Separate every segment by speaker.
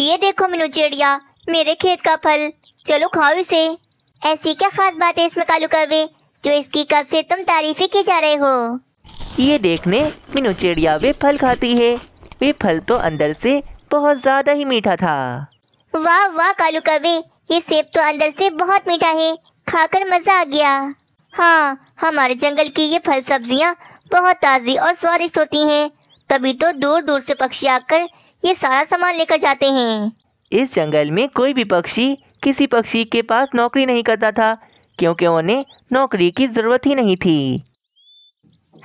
Speaker 1: ये देखो मीनू चिड़िया मेरे खेत का फल चलो खाओ इसे ऐसी क्या खास बात है इसमें कालू कवे जो इसकी कब से तुम तारीफें की जा रहे हो
Speaker 2: ये देखने मीनू चिड़िया वे फल खाती है वे फल तो अंदर से बहुत ज्यादा ही मीठा था
Speaker 1: वाह वाह कालू कवे ये सेब तो अंदर से बहुत मीठा है खाकर मजा आ गया हाँ हमारे जंगल की ये फल सब्जियाँ बहुत ताज़ी और स्वादिष्ट होती हैं तभी तो दूर दूर से पक्षी आकर ये सारा सामान लेकर जाते हैं
Speaker 2: इस जंगल में कोई भी पक्षी किसी पक्षी के पास नौकरी नहीं करता था क्योंकि उन्हें नौकरी की ज़रूरत ही नहीं थी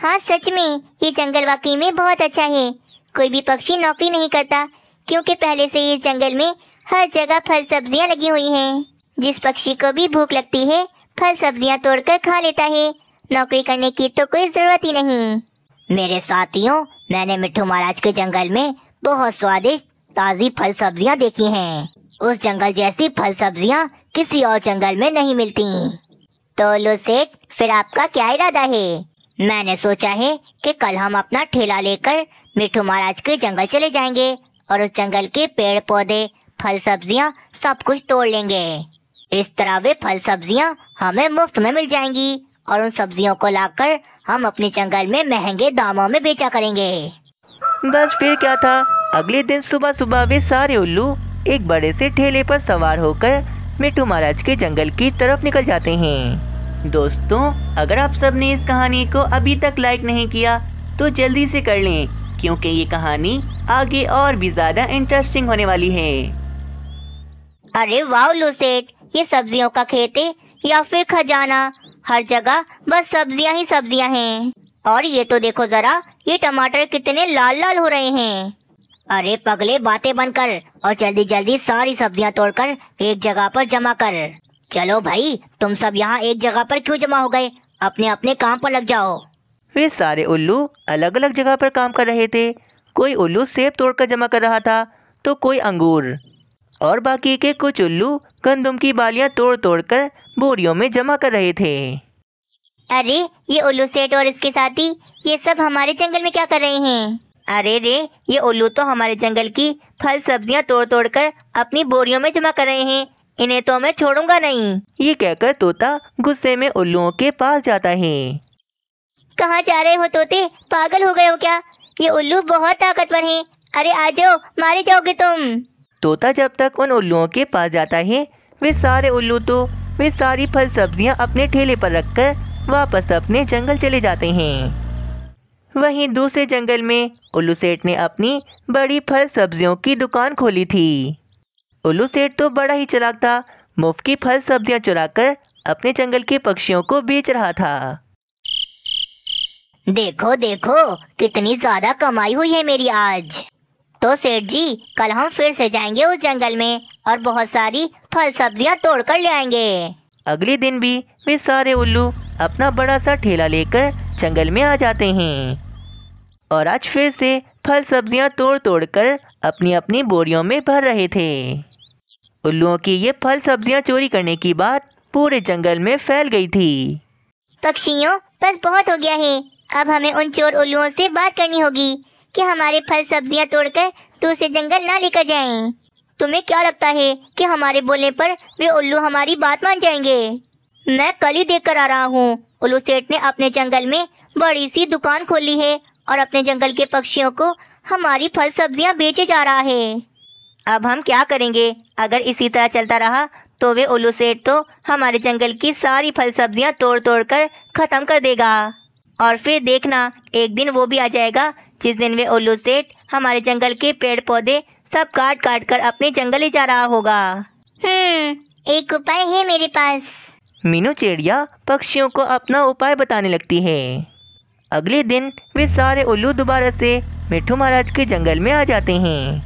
Speaker 1: हाँ सच में ये जंगल वाकई में बहुत अच्छा है कोई भी पक्षी नौकरी नहीं करता क्योंकि पहले से इस जंगल में हर जगह फल सब्जियाँ लगी हुई हैं जिस पक्षी को भी भूख लगती है फल सब्जियाँ तोड़कर खा लेता है नौकरी करने की तो कोई ज़रूरत ही नहीं मेरे साथियों मैंने मिठू महाराज के जंगल में बहुत स्वादिष्ट ताज़ी फल सब्जियां देखी हैं उस जंगल जैसी फल सब्जियां किसी और जंगल में नहीं मिलती तो लो सेठ फिर आपका क्या इरादा है मैंने सोचा है कि कल हम अपना ठेला लेकर मिठू महाराज के जंगल चले जाएंगे और उस जंगल के पेड़ पौधे फल सब्जियां सब कुछ तोड़ लेंगे इस तरह वे फल सब्जियां हमें मुफ्त में मिल जाएंगी और उन सब्जियों को लाकर हम अपने जंगल में महंगे दामों में बेचा करेंगे
Speaker 2: बस फिर क्या था अगले दिन सुबह सुबह वे सारे उल्लू एक बड़े से ठेले पर सवार होकर मिट्टू महाराज के जंगल की तरफ निकल जाते हैं दोस्तों अगर आप सब ने इस कहानी को अभी तक लाइक नहीं किया तो जल्दी से कर लें क्योंकि ये कहानी आगे और भी ज्यादा इंटरेस्टिंग होने वाली है
Speaker 1: अरे वाह लुसेट ये सब्जियों का खेते या फिर खजाना हर जगह बस सब्जियां ही सब्जियां हैं और ये तो देखो जरा ये टमाटर कितने लाल लाल हो रहे हैं अरे पगले बातें बंद कर और जल्दी जल्दी सारी सब्जियां तोड़कर एक जगह पर जमा कर चलो भाई तुम सब यहाँ एक जगह पर क्यों जमा हो गए
Speaker 2: अपने अपने काम पर लग जाओ वे सारे उल्लू अलग अलग जगह पर काम कर रहे थे कोई उल्लू सेब तोड़कर जमा कर रहा था तो कोई अंगूर और बाकी के कुछ उल्लू गंदम की बालियां तोड़ तोड़ कर बोरियों में जमा कर रहे थे
Speaker 1: अरे ये उल्लू सेठ और इसके साथी ये सब हमारे जंगल में क्या कर रहे हैं अरे रे ये उल्लू तो हमारे जंगल की फल सब्जियां तोड़ तोड़ कर अपनी बोरियों में जमा कर रहे हैं इन्हें तो मैं छोड़ूंगा नहीं
Speaker 2: ये कहकर तोता गुस्से में उल्लुओं के पास जाता है
Speaker 1: कहाँ जा रहे हो तोते पागल हो गए हो क्या ये उल्लू बहुत ताकतवर हैं अरे आ जाओ मारे जाओगे तुम
Speaker 2: तोता जब तक उन उल्लुओं के पास जाता है वे सारे उल्लू तो वे सारी फल सब्जियाँ अपने ठेले पर रखकर वापस अपने जंगल चले जाते हैं वहीं दूसरे जंगल में उल्लू सेठ ने अपनी बड़ी फल सब्जियों की दुकान खोली थी उल्लू सेठ तो बड़ा ही चलाक था मुफ्त की फल सब्जियां चुराकर अपने जंगल के पक्षियों को बेच रहा था देखो देखो कितनी ज्यादा कमाई हुई
Speaker 1: है मेरी आज तो सेठ जी कल हम फिर से जाएंगे उस जंगल में और बहुत सारी फल सब्जियां तोड़कर ले आएंगे
Speaker 2: अगले दिन भी वे सारे उल्लू अपना बड़ा सा ठेला लेकर जंगल में आ जाते हैं और आज फिर से फल सब्जियां तोड़ तोड़ कर अपनी अपनी बोरियों में भर रहे थे उल्लुओं की ये फल सब्जियां चोरी करने की बात पूरे जंगल में फैल गई थी
Speaker 1: पक्षियों बस बहुत हो गया है अब हमें उन चोर उल्लुओं से बात करनी होगी कि हमारे फल सब्जियां तोड़कर दूसरे जंगल ना लेकर जाएं। तुम्हें क्या लगता है कि हमारे बोलने पर वे उल्लू हमारी बात मान जाएंगे मैं कल ही देख कर आ रहा हूँ उल्लू सेठ ने अपने जंगल में बड़ी सी दुकान खोली है और अपने जंगल के पक्षियों को हमारी फल सब्जियाँ बेचे जा रहा है अब हम क्या करेंगे अगर इसी तरह चलता रहा तो वे उल्लू सेठ तो हमारे जंगल की सारी फल सब्जियाँ तोड़ तोड़ कर ख़त्म कर देगा और फिर देखना एक दिन वो भी आ जाएगा जिस दिन वे उल्लू सेठ हमारे जंगल के पेड़ पौधे सब काट काट कर अपने जंगल ही जा रहा होगा हम्म एक उपाय है मेरे पास
Speaker 2: मीनू चिड़िया पक्षियों को अपना उपाय बताने लगती है अगले दिन वे सारे उल्लू दोबारा से मिठू महाराज के जंगल में आ जाते हैं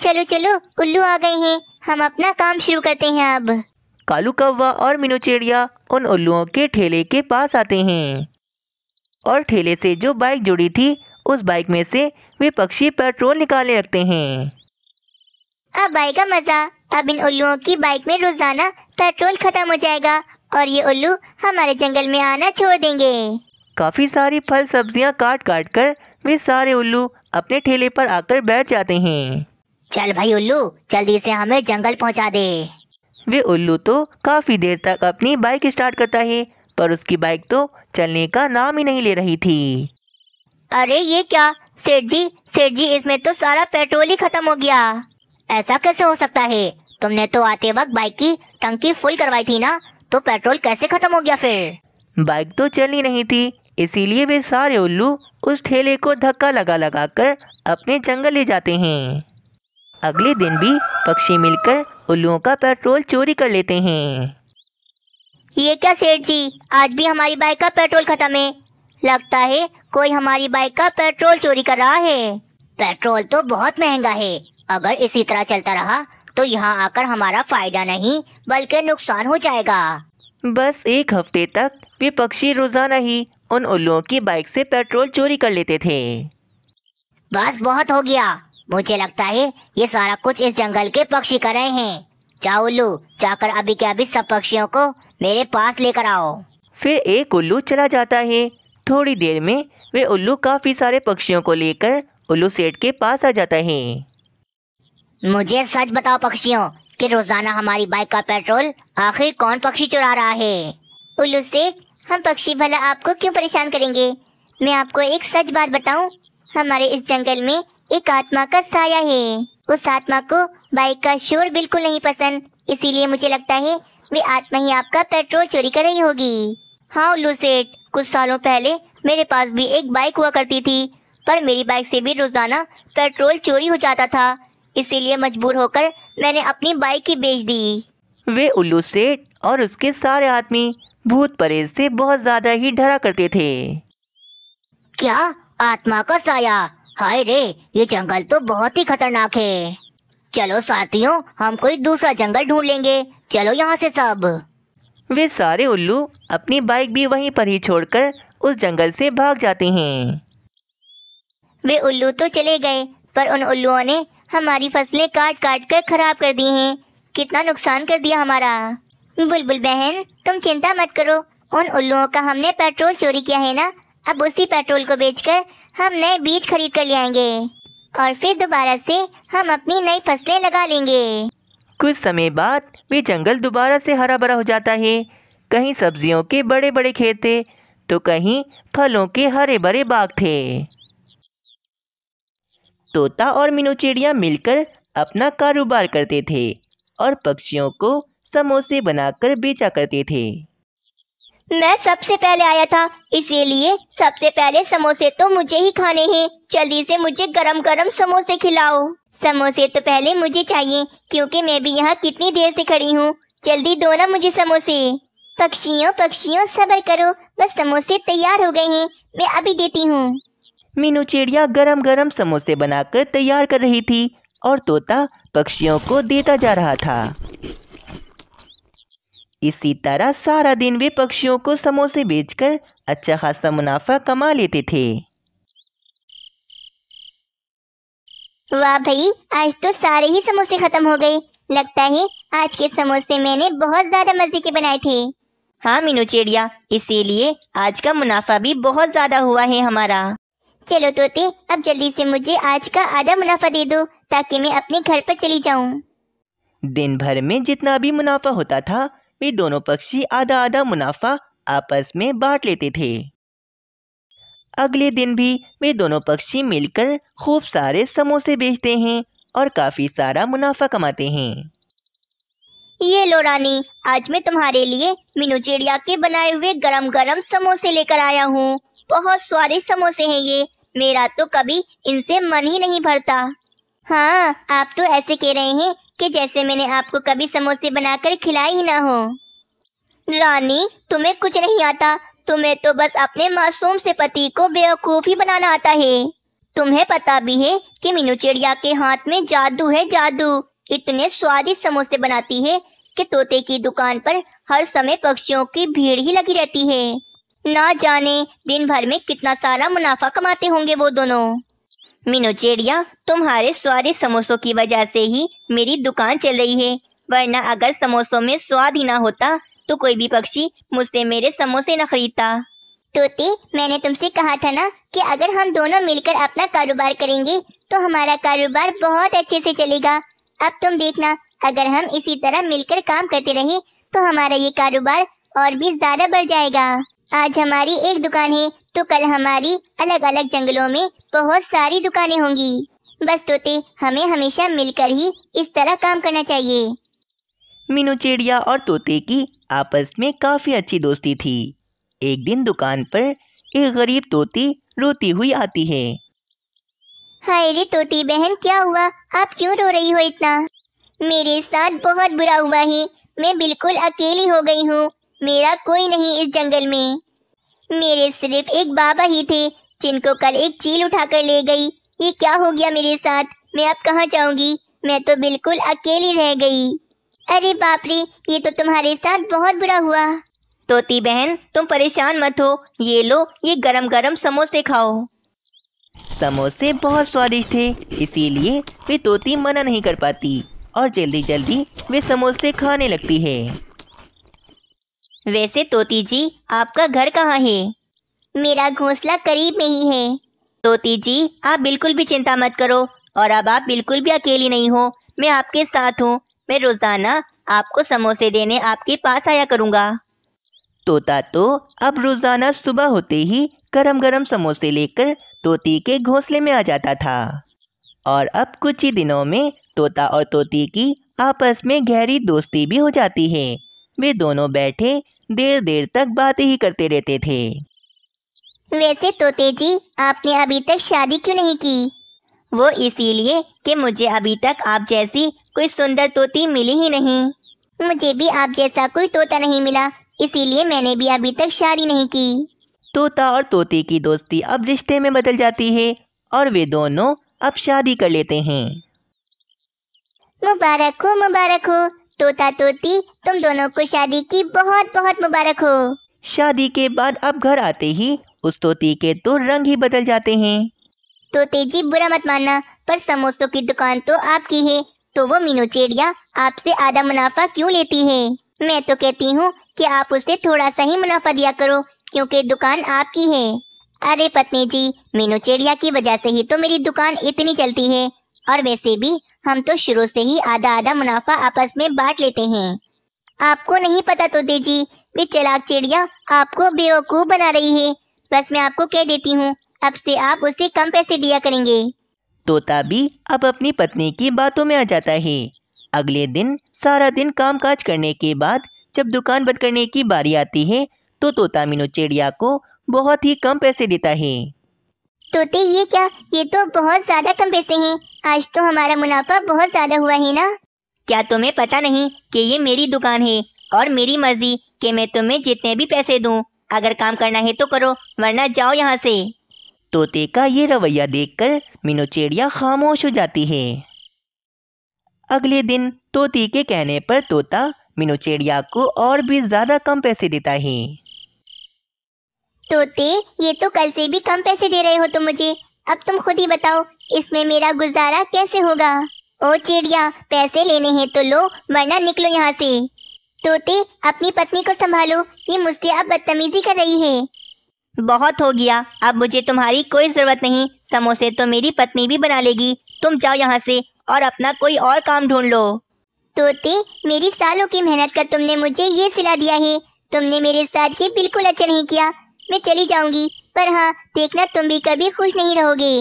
Speaker 2: चलो चलो उल्लू आ गए हैं हम अपना काम शुरू करते हैं अब कालू कौवा और मीनू चिड़िया उन उल्लुओं के ठेले के पास आते हैं और ठेले से जो बाइक जुड़ी थी उस बाइक में से वे पक्षी पेट्रोल निकालने लगते हैं अब आएगा मज़ा
Speaker 1: अब इन उल्लुओं की बाइक में रोज़ाना पेट्रोल ख़त्म हो जाएगा और ये उल्लू हमारे जंगल में आना छोड़ देंगे
Speaker 2: काफ़ी सारी फल सब्जियां काट काट कर वे सारे उल्लू अपने ठेले पर आकर बैठ जाते हैं चल भाई उल्लू जल्दी से हमें जंगल पहुंचा दे वे उल्लू तो काफ़ी देर तक अपनी बाइक स्टार्ट करता है पर उसकी बाइक तो चलने का नाम ही नहीं ले रही थी
Speaker 1: अरे ये क्या सेठ जी सेठ जी इसमें तो सारा पेट्रोल ही खत्म हो गया ऐसा कैसे हो सकता है तुमने तो आते वक्त बाइक की टंकी फुल करवाई थी ना तो पेट्रोल कैसे खत्म हो गया
Speaker 2: फिर बाइक तो चली नहीं थी इसीलिए वे सारे उल्लू उस ठेले को धक्का लगा लगा कर अपने जंगल ले जाते हैं अगले दिन भी पक्षी मिलकर उल्लुओं का पेट्रोल चोरी कर लेते हैं ये क्या सेठ जी
Speaker 1: आज भी हमारी बाइक का पेट्रोल खत्म है लगता है कोई हमारी बाइक का पेट्रोल चोरी कर रहा है पेट्रोल तो बहुत महंगा है अगर इसी तरह चलता रहा तो यहाँ आकर हमारा फायदा नहीं बल्कि नुकसान हो जाएगा
Speaker 2: बस एक हफ्ते तक वे पक्षी रोजाना ही उन उल्लुओं की बाइक से पेट्रोल चोरी कर लेते थे
Speaker 1: बस बहुत हो गया मुझे लगता है ये सारा कुछ इस जंगल के पक्षी कर रहे हैं जाओ उल्लू जाकर अभी के अभी सब पक्षियों को मेरे पास लेकर आओ
Speaker 2: फिर एक उल्लू चला जाता है थोड़ी देर में वे उल्लू काफी सारे पक्षियों को लेकर उल्लू सेठ के पास आ जाता है
Speaker 1: मुझे सच बताओ पक्षियों कि रोजाना हमारी बाइक का पेट्रोल आखिर कौन पक्षी चुरा रहा है उल्लू से हम पक्षी भला आपको क्यों परेशान करेंगे मैं आपको एक सच बात बताऊं हमारे इस जंगल में एक आत्मा का साया है उस आत्मा को बाइक का शोर बिल्कुल नहीं पसंद इसीलिए मुझे लगता है वे आत्मा ही आपका पेट्रोल चोरी कर रही होगी हाँ उल्लू सेठ कुछ सालों पहले मेरे पास भी एक बाइक हुआ करती थी पर मेरी बाइक से भी रोजाना पेट्रोल चोरी हो जाता था इसीलिए मजबूर होकर मैंने अपनी बाइक ही बेच दी
Speaker 2: वे उल्लू सेठ और उसके सारे आदमी भूत परेज से बहुत ज्यादा ही डरा करते थे
Speaker 1: क्या आत्मा का साया हाय रे ये जंगल तो बहुत ही खतरनाक है चलो साथियों हम कोई दूसरा जंगल ढूंढ लेंगे चलो यहाँ से सब
Speaker 2: वे सारे उल्लू अपनी बाइक भी वहीं पर ही छोड़कर उस जंगल से भाग जाते हैं
Speaker 1: वे उल्लू तो चले गए पर उन उल्लुओं ने हमारी फसलें काट काट कर खराब कर दी हैं कितना नुकसान कर दिया हमारा बुलबुल बहन तुम चिंता मत करो उन उल्लुओं का हमने पेट्रोल चोरी किया है ना अब उसी पेट्रोल को बेचकर हम नए बीज खरीद कर ले आएंगे और फिर दोबारा से हम अपनी नई फसलें लगा लेंगे
Speaker 2: कुछ समय बाद वे जंगल दोबारा से हरा भरा हो जाता है कहीं सब्जियों के बड़े बड़े खेत थे तो कहीं फलों के हरे भरे बाग थे तोता और मीनू चिड़िया मिलकर अपना कारोबार करते थे और पक्षियों को समोसे बनाकर बेचा करते थे
Speaker 1: मैं सबसे पहले आया था इसीलिए सबसे पहले समोसे तो मुझे ही खाने हैं जल्दी से मुझे गरम गरम समोसे खिलाओ समोसे तो पहले मुझे चाहिए क्योंकि मैं भी यहाँ कितनी देर से खड़ी हूँ जल्दी दो ना मुझे समोसे पक्षियों पक्षियों सबर करो बस समोसे तैयार हो गए हैं मैं अभी देती हूँ
Speaker 2: मीनू चिड़िया गरम गरम समोसे बनाकर तैयार कर रही थी और तोता पक्षियों को देता जा रहा था इसी तरह सारा दिन वे पक्षियों को समोसे बेचकर अच्छा खासा मुनाफा कमा लेते थे
Speaker 1: वाह भाई आज तो सारे ही समोसे खत्म हो गए लगता है आज के समोसे मैंने बहुत ज्यादा मजे के बनाए थे हाँ मीनू चिड़िया इसीलिए आज का मुनाफा भी बहुत ज्यादा हुआ है हमारा चलो तोते अब जल्दी से मुझे आज का आधा मुनाफा दे दो ताकि मैं अपने घर पर चली जाऊँ
Speaker 2: दिन भर में जितना भी मुनाफा होता था वे दोनों पक्षी आधा आधा मुनाफा आपस में बांट लेते थे अगले दिन भी वे दोनों पक्षी मिलकर खूब सारे समोसे बेचते हैं और काफ़ी सारा मुनाफा कमाते हैं
Speaker 1: ये लो रानी आज मैं तुम्हारे लिए मीनू चिड़िया के बनाए हुए गरम गरम समोसे लेकर आया हूँ बहुत स्वादिष्ट समोसे हैं ये मेरा तो कभी इनसे मन ही नहीं भरता हाँ आप तो ऐसे कह रहे हैं कि जैसे मैंने आपको कभी समोसे बनाकर खिलाए ही ना हो रानी तुम्हें कुछ नहीं आता तुम्हें तो बस अपने मासूम से पति को बेवकूफ ही बनाना आता है तुम्हें पता भी है कि मीनू चिड़िया के हाथ में जादू है जादू इतने स्वादिष्ट समोसे बनाती है कि तोते की दुकान पर हर समय पक्षियों की भीड़ ही लगी रहती है ना जाने दिन भर में कितना सारा मुनाफा कमाते होंगे वो दोनों मीनू चेड़िया तुम्हारे स्वादिष्ट समोसों की वजह से ही मेरी दुकान चल रही है वरना अगर समोसों में स्वाद ही ना होता तो कोई भी पक्षी मुझसे मेरे समोसे न खरीदता तोते मैंने तुमसे कहा था ना कि अगर हम दोनों मिलकर अपना कारोबार करेंगे तो हमारा कारोबार बहुत अच्छे से चलेगा अब तुम देखना अगर हम इसी तरह मिलकर काम करते रहे तो हमारा ये कारोबार और भी ज्यादा बढ़ जाएगा आज हमारी एक दुकान है तो कल हमारी अलग अलग जंगलों में बहुत सारी दुकानें होंगी बस तोते हमें हमेशा मिलकर ही इस तरह काम करना चाहिए
Speaker 2: मीनू चिड़िया और तोते की आपस में काफ़ी अच्छी दोस्ती थी एक दिन दुकान पर एक गरीब तोती रोती हुई आती है
Speaker 1: हाय रे तोती बहन क्या हुआ आप क्यों रो रही हो इतना मेरे साथ बहुत बुरा हुआ है मैं बिल्कुल अकेली हो गई हूँ मेरा कोई नहीं इस जंगल में मेरे सिर्फ एक बाबा ही थे जिनको कल एक चील उठाकर ले गई ये क्या हो गया मेरे साथ मैं अब कहाँ जाऊंगी मैं तो बिल्कुल अकेली रह गई अरे बाप रे ये तो तुम्हारे साथ बहुत बुरा हुआ तोती बहन तुम परेशान मत हो ये लो ये गरम गरम समोसे खाओ
Speaker 2: समोसे बहुत स्वादिष्ट थे इसीलिए वे तोती मना नहीं कर पाती और जल्दी जल्दी वे समोसे खाने लगती है वैसे तोती जी
Speaker 1: आपका घर कहाँ है मेरा घोंसला करीब में ही है तोती जी आप बिल्कुल भी चिंता मत करो और अब आप बिल्कुल भी अकेली नहीं हो मैं आपके साथ हूँ मैं रोज़ाना आपको समोसे देने आपके पास आया करूँगा
Speaker 2: तोता तो अब रोज़ाना सुबह होते ही गरम गरम समोसे लेकर तोती के घोंसले में आ जाता था और अब कुछ ही दिनों में तोता और तोती की आपस में गहरी दोस्ती भी हो जाती है वे दोनों बैठे देर देर तक बातें ही करते रहते थे
Speaker 1: वैसे तोते जी आपने अभी तक शादी क्यों नहीं की वो इसीलिए कि मुझे अभी तक आप जैसी कोई सुंदर तोती मिली ही नहीं मुझे भी आप जैसा कोई तोता नहीं मिला इसीलिए मैंने भी अभी तक शादी नहीं की
Speaker 2: तोता और तोती की दोस्ती अब रिश्ते में बदल जाती है और वे दोनों अब शादी कर लेते हैं
Speaker 1: मुबारक हो मुबारक
Speaker 2: हो तोता तोती तुम दोनों को शादी की बहुत बहुत मुबारक हो शादी के बाद अब घर आते ही उस तोती के तो रंग ही बदल जाते हैं तोते
Speaker 1: जी बुरा मत मानना पर समोसों की दुकान तो आपकी है तो वो मीनू चिड़िया आपसे आधा मुनाफा क्यों लेती है मैं तो कहती हूँ कि आप उसे थोड़ा सा ही मुनाफा दिया करो क्योंकि दुकान आपकी है अरे पत्नी जी मीनू चिड़िया की वजह से ही तो मेरी दुकान इतनी चलती है और वैसे भी हम तो शुरू से ही आधा आधा मुनाफा आपस में बांट लेते हैं आपको नहीं पता तो जी वे चलाक चिड़िया आपको बेवकूफ बना रही है बस मैं आपको कह देती हूँ अब से आप उसे कम पैसे दिया करेंगे
Speaker 2: तोता भी अब अपनी पत्नी की बातों में आ जाता है अगले दिन सारा दिन काम काज करने के बाद जब दुकान बंद करने की बारी आती है तो तोता मीनू चिड़िया को बहुत ही कम पैसे देता है
Speaker 1: तोते ये क्या ये तो बहुत ज्यादा कम पैसे हैं आज तो हमारा मुनाफा बहुत ज्यादा हुआ है ना क्या तुम्हें पता नहीं कि ये मेरी दुकान है और मेरी मर्जी कि मैं तुम्हें जितने भी पैसे दूं अगर काम करना है तो करो वरना जाओ यहाँ से
Speaker 2: तोते का ये रवैया देखकर मीनू चिड़िया खामोश हो जाती है अगले दिन तोते के कहने पर तोता मीनू चिड़िया को और भी ज़्यादा कम पैसे देता है
Speaker 1: तोते ये तो कल से भी कम पैसे दे रहे हो तुम मुझे अब तुम खुद ही बताओ इसमें मेरा गुजारा कैसे होगा ओ चिड़िया पैसे लेने हैं तो लो वरना निकलो यहाँ से तोते अपनी पत्नी को संभालो ये मुझसे अब बदतमीजी कर रही है बहुत हो गया अब मुझे तुम्हारी कोई ज़रूरत नहीं समोसे तो मेरी पत्नी भी बना लेगी तुम जाओ यहाँ से और अपना कोई और काम ढूंढ लो तोते मेरी सालों की मेहनत कर तुमने मुझे ये सिला दिया है तुमने मेरे साथ ये बिल्कुल अच्छा नहीं किया मैं चली जाऊंगी पर हाँ देखना तुम भी कभी खुश नहीं रहोगे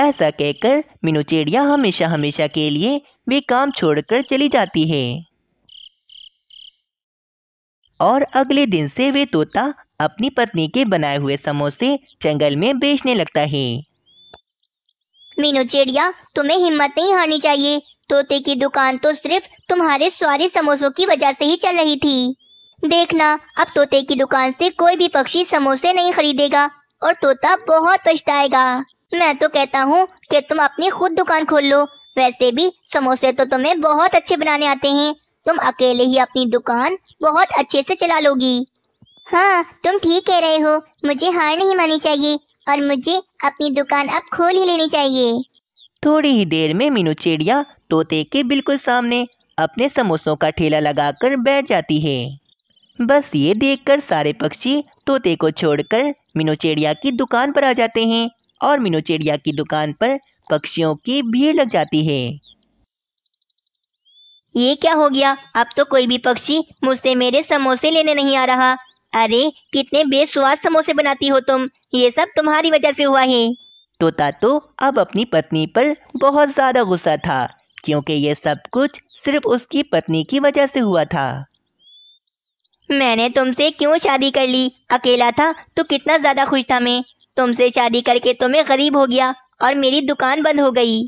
Speaker 2: ऐसा कहकर मीनू चिड़िया हमेशा हमेशा के लिए वे काम छोड़कर चली जाती है और अगले दिन से वे तोता अपनी पत्नी के बनाए हुए समोसे जंगल में बेचने लगता है
Speaker 1: मीनू चिड़िया तुम्हें हिम्मत नहीं हारनी चाहिए तोते की दुकान तो सिर्फ तुम्हारे सारे समोसों की वजह से ही चल रही थी देखना अब तोते की दुकान से कोई भी पक्षी समोसे नहीं खरीदेगा और तोता बहुत पछताएगा मैं तो कहता हूँ कि तुम अपनी खुद दुकान खोल लो वैसे भी समोसे तो तुम्हें बहुत अच्छे बनाने आते हैं तुम अकेले ही अपनी दुकान बहुत अच्छे से चला लोगी हाँ तुम ठीक कह रहे हो मुझे हार नहीं मानी चाहिए और मुझे अपनी दुकान अब खोल ही लेनी
Speaker 2: चाहिए थोड़ी ही देर में मीनू चिड़िया तोते के बिल्कुल सामने अपने समोसों का ठेला लगाकर बैठ जाती है बस ये देखकर सारे पक्षी तोते को छोड़कर मिनोचेड़िया की दुकान पर आ जाते हैं और मिनोचेड़िया की दुकान पर पक्षियों की भीड़ लग जाती है ये
Speaker 1: क्या हो गया अब तो कोई भी पक्षी मुझसे मेरे समोसे लेने नहीं आ रहा अरे कितने बेस्वाद समोसे बनाती हो तुम ये सब तुम्हारी वजह से हुआ है
Speaker 2: तोता तो अब अपनी पत्नी पर बहुत ज़्यादा गुस्सा था क्योंकि ये सब कुछ सिर्फ उसकी पत्नी की वजह से हुआ था
Speaker 1: मैंने तुमसे क्यों शादी कर ली अकेला था तो कितना ज़्यादा खुश था मैं तुमसे शादी करके तो मैं गरीब हो गया और मेरी दुकान बंद हो गई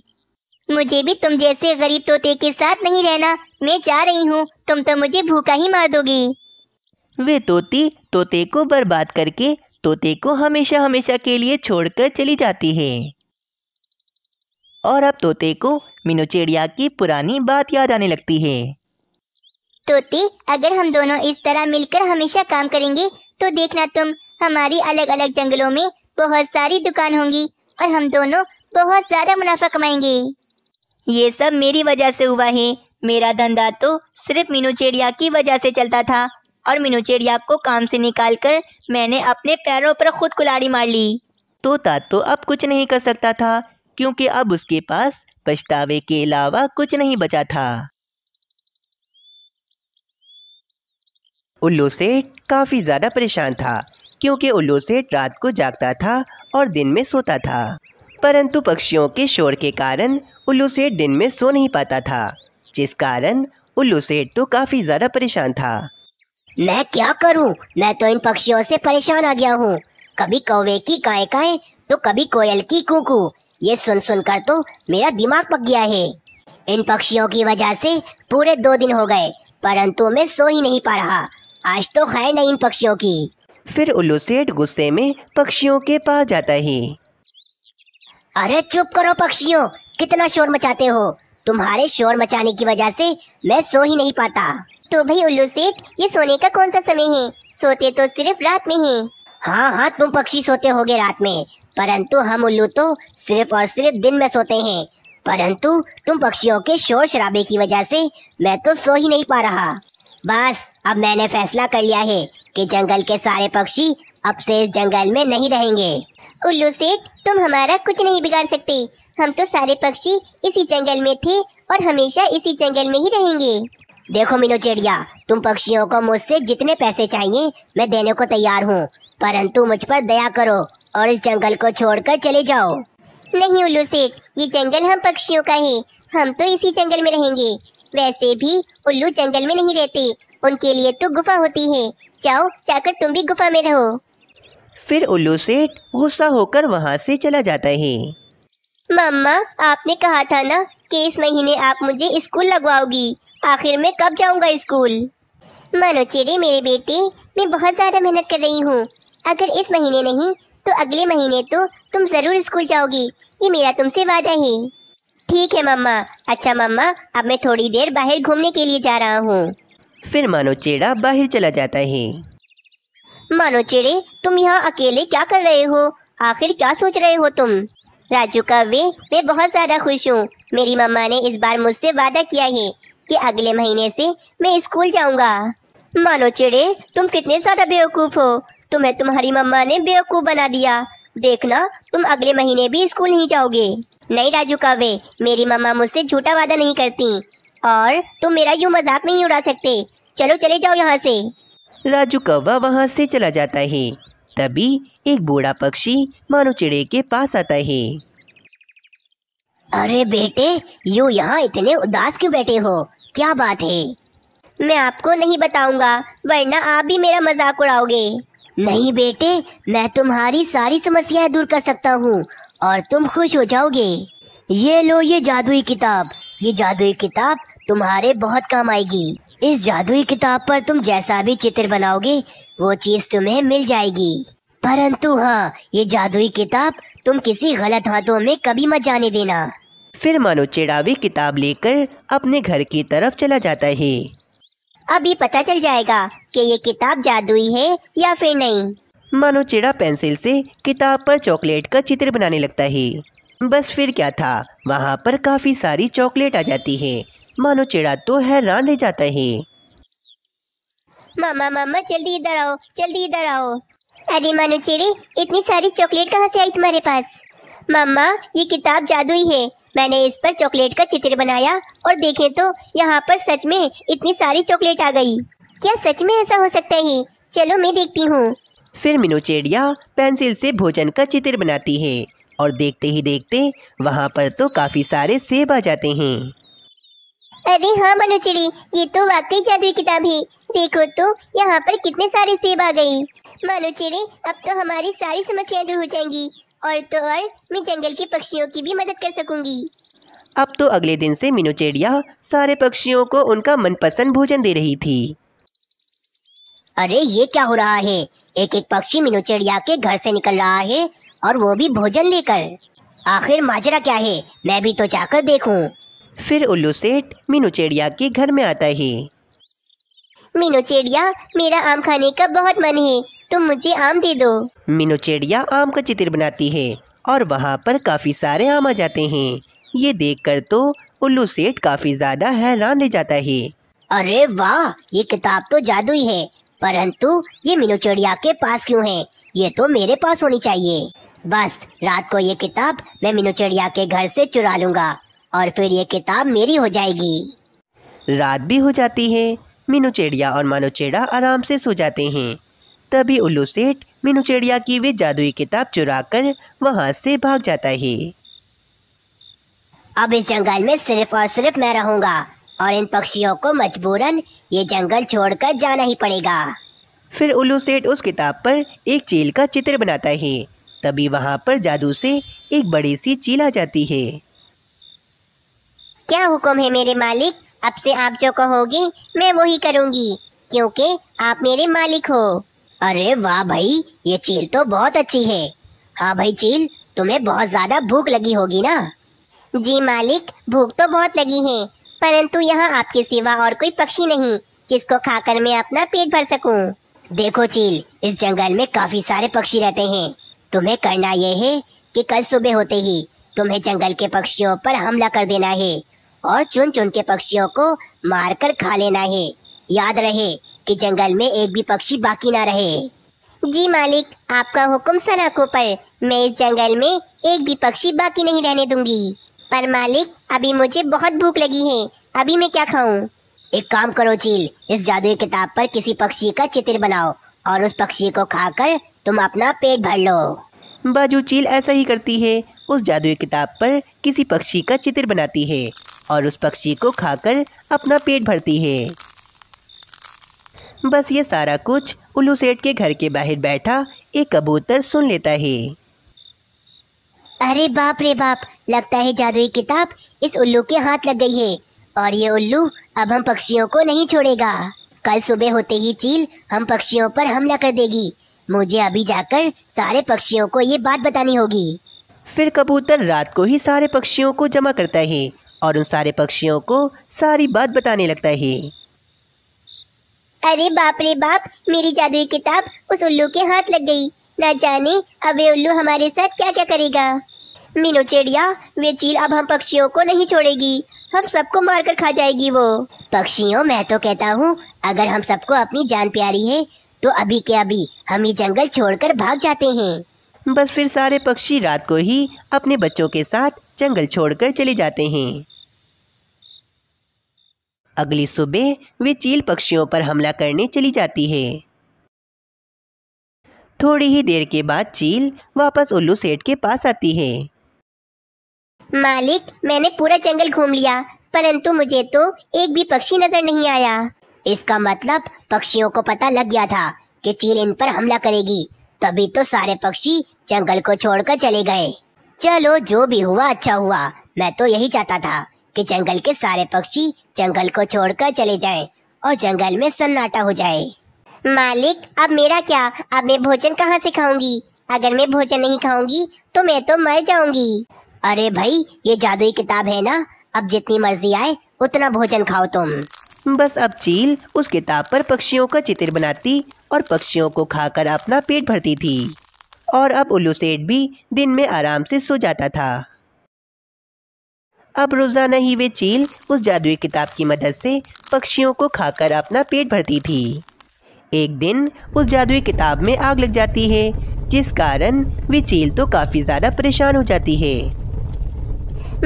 Speaker 1: मुझे भी तुम जैसे गरीब तोते के साथ नहीं रहना मैं जा रही हूँ तुम तो मुझे भूखा ही मार दोगे
Speaker 2: वे तोती तोते को बर्बाद करके तोते को हमेशा हमेशा के लिए छोड़कर चली जाती है और अब तोते को मीनू चिड़िया की पुरानी बात याद आने लगती है
Speaker 1: तोते अगर हम दोनों इस तरह मिलकर हमेशा काम करेंगे तो देखना तुम हमारी अलग अलग जंगलों में बहुत सारी दुकान होंगी और हम दोनों बहुत ज़्यादा मुनाफा कमाएंगे ये सब मेरी वजह से हुआ है मेरा धंधा तो सिर्फ मीनू चिड़िया की वजह से चलता था और मीनू चिड़िया को काम से निकाल कर मैंने अपने पैरों पर खुद कुलाड़ी मार ली
Speaker 2: तोता तो अब कुछ नहीं कर सकता था क्योंकि अब उसके पास पछतावे के अलावा कुछ नहीं बचा था उल्लू सेठ काफ़ी ज़्यादा परेशान था क्योंकि उल्लू सेठ रात को जागता था और दिन में सोता था परंतु पक्षियों के शोर के कारण उल्लू सेठ दिन में सो नहीं पाता था जिस कारण उल्लू सेठ तो काफ़ी ज़्यादा परेशान था मैं क्या करूं? मैं तो इन पक्षियों से
Speaker 1: परेशान आ गया हूँ कभी कौवे की काय काय तो कभी कोयल की कुकू ये सुन सुन कर तो मेरा दिमाग पक गया है इन पक्षियों की वजह से पूरे दो दिन हो गए परंतु मैं सो ही नहीं पा रहा
Speaker 2: आज तो है नहीं इन पक्षियों की फिर उल्लू सेठ गुस्से में पक्षियों के पास जाता है
Speaker 1: अरे चुप करो पक्षियों कितना शोर मचाते हो तुम्हारे शोर मचाने की वजह से मैं सो ही नहीं पाता तो भाई उल्लू सेठ ये सोने का कौन सा समय है सोते तो सिर्फ रात में ही हाँ हाँ तुम पक्षी सोते होगे रात में परंतु हम उल्लू तो सिर्फ और सिर्फ दिन में सोते हैं परंतु तुम पक्षियों के शोर शराबे की वजह से मैं तो सो ही नहीं पा रहा बस अब मैंने फैसला कर लिया है कि जंगल के सारे पक्षी अब से इस जंगल में नहीं रहेंगे उल्लू सेठ तुम हमारा कुछ नहीं बिगाड़ सकते हम तो सारे पक्षी इसी जंगल में थे और हमेशा इसी जंगल में ही रहेंगे देखो मीनू चिड़िया तुम पक्षियों को मुझसे जितने पैसे चाहिए मैं देने को तैयार हूँ परंतु मुझ पर दया करो और इस जंगल को छोड़कर चले जाओ नहीं उल्लू सेठ ये जंगल हम पक्षियों का है हम तो इसी जंगल में रहेंगे वैसे भी उल्लू जंगल में नहीं रहते उनके लिए तो गुफा होती है जाओ जाकर तुम भी गुफा में रहो
Speaker 2: फिर उल्लू सेठ गुस्सा होकर वहाँ से चला जाता है
Speaker 1: मम्मा आपने कहा था ना कि इस महीने आप मुझे स्कूल लगवाओगी आखिर मैं कब जाऊँगा स्कूल मानो मेरे बेटे मैं बहुत ज़्यादा मेहनत कर रही हूँ अगर इस महीने नहीं तो अगले महीने तो तुम ज़रूर स्कूल जाओगी ये मेरा तुमसे वादा है ठीक है मम्मा अच्छा मम्मा अब मैं थोड़ी देर बाहर घूमने के लिए जा
Speaker 2: रहा हूँ फिर मानो चेड़ा बाहर चला जाता है
Speaker 1: मानो चेड़े तुम यहाँ अकेले क्या कर रहे हो आखिर क्या सोच रहे हो तुम राजू का वे मैं बहुत ज़्यादा खुश हूँ मेरी मम्मा ने इस बार मुझसे वादा किया है कि अगले महीने से मैं स्कूल जाऊँगा मानो चिड़े तुम कितने ज़्यादा बेवकूफ़ हो तुम्हें तुम्हारी मम्मा ने बेवकूफ़ बना दिया देखना तुम अगले महीने भी स्कूल नहीं जाओगे नहीं राजू कावे मेरी मम्मा मुझसे झूठा वादा नहीं करती और तुम मेरा यूँ मजाक नहीं उड़ा सकते चलो चले जाओ यहाँ से
Speaker 2: राजू कौवा वहाँ से चला जाता है तभी एक बूढ़ा पक्षी मानो चिड़े के पास आता है अरे बेटे यू यहाँ इतने उदास क्यों बैठे हो क्या बात है
Speaker 1: मैं आपको नहीं बताऊंगा वरना आप भी मेरा मजाक उड़ाओगे नहीं बेटे मैं तुम्हारी सारी समस्याएं दूर कर सकता हूँ और तुम खुश हो जाओगे ये लो ये जादुई किताब ये जादुई किताब तुम्हारे बहुत काम आएगी इस जादुई किताब पर तुम जैसा भी चित्र बनाओगे वो चीज तुम्हें मिल जाएगी परंतु हाँ ये जादुई किताब तुम किसी गलत हाथों में कभी मत जाने देना
Speaker 2: फिर मानो चिड़ावी किताब लेकर अपने घर की तरफ चला जाता है
Speaker 1: अभी पता चल जाएगा कि ये किताब जादुई है या फिर नहीं
Speaker 2: मानो चिड़ा पेंसिल से किताब पर चॉकलेट का चित्र बनाने लगता है बस फिर क्या था वहाँ पर काफ़ी सारी चॉकलेट आ जाती है मानो चिड़ा तो हैरान रह जाता है
Speaker 1: मामा मामा जल्दी इधर आओ जल्दी इधर आओ अरे मानो चिड़ी इतनी सारी चॉकलेट कहाँ से आई तुम्हारे पास मम्मा ये किताब जादुई है मैंने इस पर चॉकलेट का चित्र बनाया और देखे तो यहाँ पर सच में इतनी सारी चॉकलेट आ गई क्या सच में ऐसा हो सकता है चलो मैं देखती हूँ
Speaker 2: फिर मीनू चेड़िया पेंसिल से भोजन का चित्र बनाती है और देखते ही देखते वहाँ पर तो काफ़ी सारे सेब आ जाते हैं
Speaker 1: अरे हाँ मनुचड़ी ये तो वाकई जादुई किताब है देखो तो यहाँ पर कितने सारे सेब आ गए मनुचड़ी अब तो हमारी सारी समस्याएं दूर हो जाएंगी और तो और मैं जंगल के पक्षियों की भी मदद कर सकूंगी
Speaker 2: अब तो अगले दिन से मीनू चिड़िया सारे पक्षियों को उनका मनपसंद भोजन दे रही थी
Speaker 1: अरे ये क्या हो रहा है एक एक पक्षी मीनू चिड़िया के घर से निकल रहा है और वो भी भोजन लेकर आखिर माजरा क्या
Speaker 2: है मैं भी तो जाकर देखूं। फिर उल्लू सेठ मीनू चिड़िया के घर में आता है
Speaker 1: मीनू चिड़िया मेरा आम खाने का बहुत मन है तुम मुझे आम
Speaker 2: दे दो मीनू चिड़िया आम का चित्र बनाती है और वहाँ पर काफ़ी सारे आम आ जाते हैं ये देखकर तो उल्लू सेठ काफ़ी ज़्यादा हैरान रह जाता है
Speaker 1: अरे वाह ये किताब तो जादू है परंतु ये मीनू चिड़िया के पास क्यों है ये तो मेरे पास होनी चाहिए बस रात को ये किताब मैं मीनू चिड़िया के घर से चुरा लूँगा और फिर ये किताब मेरी हो जाएगी
Speaker 2: रात भी हो जाती है मीनू चिड़िया और मानो चेड़ा आराम से सो जाते हैं तभी उल्लू सेठ मीनू चिड़िया की वे जादुई किताब चुरा कर वहाँ से भाग जाता है
Speaker 1: अब इस जंगल में सिर्फ और सिर्फ मैं रहूंगा और इन पक्षियों को मजबूरन ये जंगल छोड़कर जाना ही पड़ेगा
Speaker 2: फिर उल्लू सेठ उस किताब पर एक चील का चित्र बनाता है तभी वहाँ पर जादू से एक बड़ी सी चील आ जाती है
Speaker 1: क्या हुक्म है मेरे मालिक अब से आप जो कहोगे मैं वही करूँगी क्योंकि आप मेरे मालिक हो अरे वाह भाई ये चील तो बहुत अच्छी है हाँ भाई चील तुम्हें बहुत ज्यादा भूख लगी होगी ना जी मालिक भूख तो बहुत लगी है परंतु यहाँ आपके सिवा और कोई पक्षी नहीं जिसको खाकर मैं अपना पेट भर सकूं। देखो चील इस जंगल में काफी सारे पक्षी रहते हैं तुम्हें करना यह है कि कल सुबह होते ही तुम्हें जंगल के पक्षियों पर हमला कर देना है और चुन चुन के पक्षियों को मारकर खा लेना है याद रहे कि जंगल में एक भी पक्षी बाकी ना रहे जी मालिक आपका हुक्म सनाखों पर मैं इस जंगल में एक भी पक्षी बाकी नहीं रहने दूंगी पर मालिक अभी मुझे बहुत भूख लगी है अभी मैं क्या खाऊं एक काम करो चील इस जादुई किताब पर किसी पक्षी का चित्र बनाओ और उस पक्षी को खाकर
Speaker 2: तुम अपना पेट भर लो बाजू चील ऐसा ही करती है उस जादुई किताब पर किसी पक्षी का चित्र बनाती है और उस पक्षी को खाकर अपना पेट भरती है बस ये सारा कुछ उल्लू सेठ के घर के बाहर बैठा एक कबूतर सुन लेता है अरे बाप रे बाप लगता
Speaker 1: है जादुई किताब इस उल्लू के हाथ लग गई है और ये उल्लू अब हम पक्षियों को नहीं छोड़ेगा कल सुबह होते ही चील हम पक्षियों पर हमला कर देगी मुझे अभी
Speaker 2: जाकर सारे पक्षियों को ये बात बतानी होगी फिर कबूतर रात को ही सारे पक्षियों को जमा करता है और उन सारे पक्षियों को सारी बात बताने लगता है
Speaker 1: अरे बाप रे बाप मेरी जादुई किताब उस उल्लू के हाथ लग गई ना जाने अब वे उल्लू हमारे साथ क्या क्या करेगा मीनू चिड़िया वे चील अब हम पक्षियों को नहीं छोड़ेगी हम सबको मारकर खा जाएगी वो पक्षियों मैं तो कहता हूँ अगर हम सबको अपनी जान प्यारी है तो अभी के अभी हम ये जंगल
Speaker 2: छोड़कर भाग जाते हैं बस फिर सारे पक्षी रात को ही अपने बच्चों के साथ जंगल छोड़कर चले जाते हैं अगली सुबह वे चील पक्षियों पर हमला करने चली जाती है थोड़ी ही देर के बाद चील वापस उल्लू सेठ के पास आती है
Speaker 1: मालिक मैंने पूरा जंगल घूम लिया परंतु मुझे तो एक भी पक्षी नजर नहीं आया इसका मतलब पक्षियों को पता लग गया था कि चील इन पर हमला करेगी तभी तो सारे पक्षी जंगल को छोड़कर चले गए चलो जो भी हुआ अच्छा हुआ मैं तो यही चाहता था कि जंगल के सारे पक्षी जंगल को छोड़कर चले जाएं और जंगल में सन्नाटा हो जाए मालिक अब मेरा क्या अब मैं भोजन कहाँ से खाऊंगी अगर मैं भोजन नहीं खाऊंगी तो मैं तो मर जाऊंगी अरे भाई ये जादुई किताब है ना अब जितनी मर्जी आए उतना भोजन खाओ तुम
Speaker 2: बस अब चील उस किताब पर पक्षियों का चित्र बनाती और पक्षियों को खाकर अपना पेट भरती थी और अब उल्लू सेठ भी दिन में आराम से सो जाता था अब रोज़ाना ही वे चील उस जादुई किताब की मदद से पक्षियों को खाकर अपना पेट भरती थी एक दिन उस जादुई किताब में आग लग जाती है जिस कारण वे चील तो काफ़ी ज़्यादा परेशान हो जाती है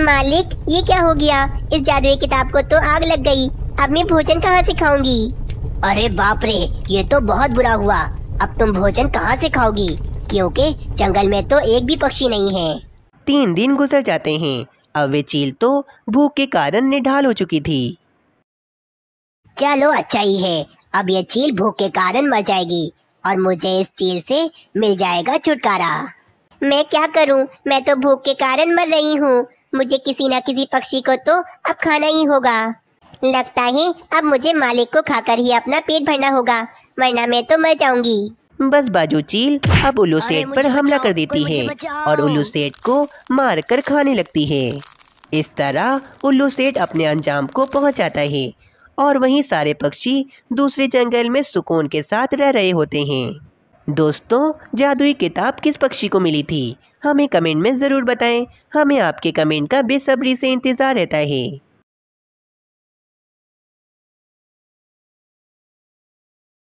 Speaker 1: मालिक ये क्या हो गया इस जादुई किताब को तो आग लग गई अब मैं भोजन कहाँ से खाऊंगी अरे बाप रे ये तो बहुत बुरा हुआ अब तुम भोजन कहाँ से खाओगी क्योंकि जंगल में तो एक भी पक्षी नहीं है
Speaker 2: तीन दिन गुजर जाते हैं अब वे चील तो भूख के कारण निढाल हो चुकी थी
Speaker 1: चलो अच्छा ही है अब ये चील भूख के कारण मर जाएगी और मुझे इस चील से मिल जाएगा छुटकारा मैं क्या करूं मैं तो भूख के कारण मर रही हूँ मुझे किसी ना किसी पक्षी को तो अब खाना ही होगा लगता है अब मुझे मालिक
Speaker 2: को खाकर ही अपना
Speaker 1: पेट भरना होगा
Speaker 2: वरना मैं तो मर जाऊंगी बस बाजू चील अब उल्लू सेठ पर हमला कर देती है और उल्लू सेठ को मार कर खाने लगती है इस तरह उल्लू सेठ अपने अंजाम को पहुंचाता है और वहीं सारे पक्षी दूसरे जंगल में सुकून के साथ रह रहे होते हैं दोस्तों जादुई किताब किस पक्षी को मिली थी हमें कमेंट में ज़रूर बताएं हमें आपके कमेंट का बेसब्री से इंतज़ार रहता है